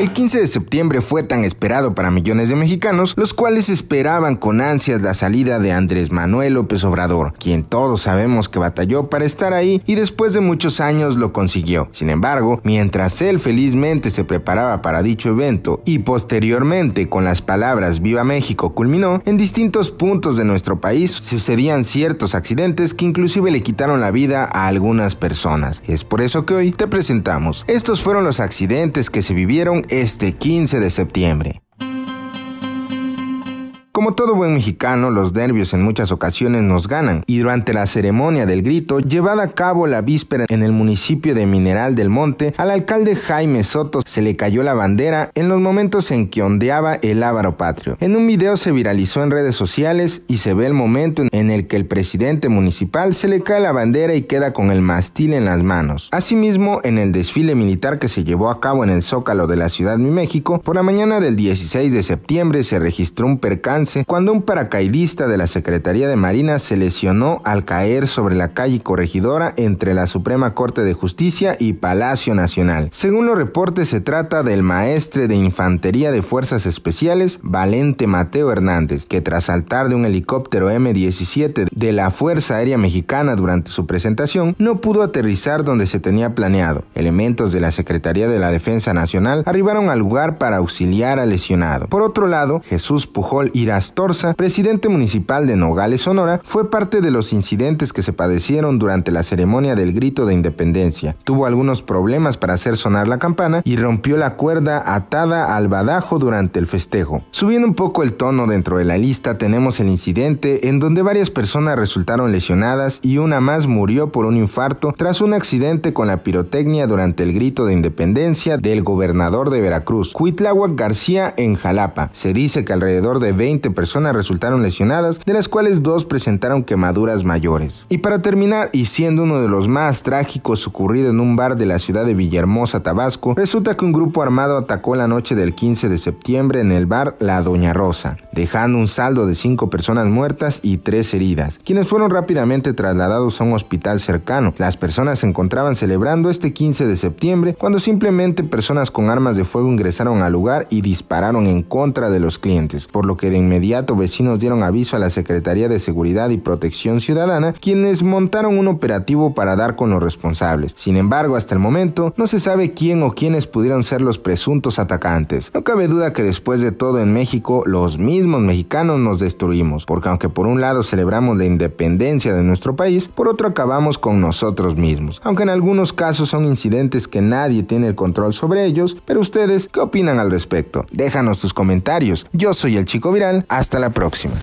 El 15 de septiembre fue tan esperado para millones de mexicanos, los cuales esperaban con ansias la salida de Andrés Manuel López Obrador, quien todos sabemos que batalló para estar ahí y después de muchos años lo consiguió. Sin embargo, mientras él felizmente se preparaba para dicho evento y posteriormente con las palabras Viva México culminó, en distintos puntos de nuestro país sucedían ciertos accidentes que inclusive le quitaron la vida a algunas personas. Es por eso que hoy te presentamos. Estos fueron los accidentes que se vivieron este 15 de septiembre todo buen mexicano, los nervios en muchas ocasiones nos ganan y durante la ceremonia del grito, llevada a cabo la víspera en el municipio de Mineral del Monte, al alcalde Jaime Soto se le cayó la bandera en los momentos en que ondeaba el ávaro patrio. En un video se viralizó en redes sociales y se ve el momento en el que el presidente municipal se le cae la bandera y queda con el mastil en las manos. Asimismo, en el desfile militar que se llevó a cabo en el Zócalo de la Ciudad de México, por la mañana del 16 de septiembre se registró un percance cuando un paracaidista de la Secretaría de Marina se lesionó al caer sobre la calle Corregidora entre la Suprema Corte de Justicia y Palacio Nacional. Según los reportes, se trata del maestre de Infantería de Fuerzas Especiales, Valente Mateo Hernández, que tras saltar de un helicóptero M-17 de la Fuerza Aérea Mexicana durante su presentación, no pudo aterrizar donde se tenía planeado. Elementos de la Secretaría de la Defensa Nacional arribaron al lugar para auxiliar al lesionado. Por otro lado, Jesús Pujol Iras Torza, presidente municipal de Nogales, Sonora, fue parte de los incidentes que se padecieron durante la ceremonia del grito de independencia. Tuvo algunos problemas para hacer sonar la campana y rompió la cuerda atada al badajo durante el festejo. Subiendo un poco el tono dentro de la lista, tenemos el incidente en donde varias personas resultaron lesionadas y una más murió por un infarto tras un accidente con la pirotecnia durante el grito de independencia del gobernador de Veracruz, Cuitláhuac García, en Jalapa. Se dice que alrededor de 20 personas resultaron lesionadas, de las cuales dos presentaron quemaduras mayores. Y para terminar, y siendo uno de los más trágicos ocurrido en un bar de la ciudad de Villahermosa, Tabasco, resulta que un grupo armado atacó la noche del 15 de septiembre en el bar La Doña Rosa, dejando un saldo de cinco personas muertas y tres heridas, quienes fueron rápidamente trasladados a un hospital cercano. Las personas se encontraban celebrando este 15 de septiembre cuando simplemente personas con armas de fuego ingresaron al lugar y dispararon en contra de los clientes, por lo que de inmediato inmediato vecinos dieron aviso a la Secretaría de Seguridad y Protección Ciudadana, quienes montaron un operativo para dar con los responsables. Sin embargo, hasta el momento no se sabe quién o quiénes pudieron ser los presuntos atacantes. No cabe duda que después de todo en México, los mismos mexicanos nos destruimos, porque aunque por un lado celebramos la independencia de nuestro país, por otro acabamos con nosotros mismos. Aunque en algunos casos son incidentes que nadie tiene el control sobre ellos, pero ustedes, ¿qué opinan al respecto? Déjanos sus comentarios. Yo soy el Chico Viral hasta la próxima.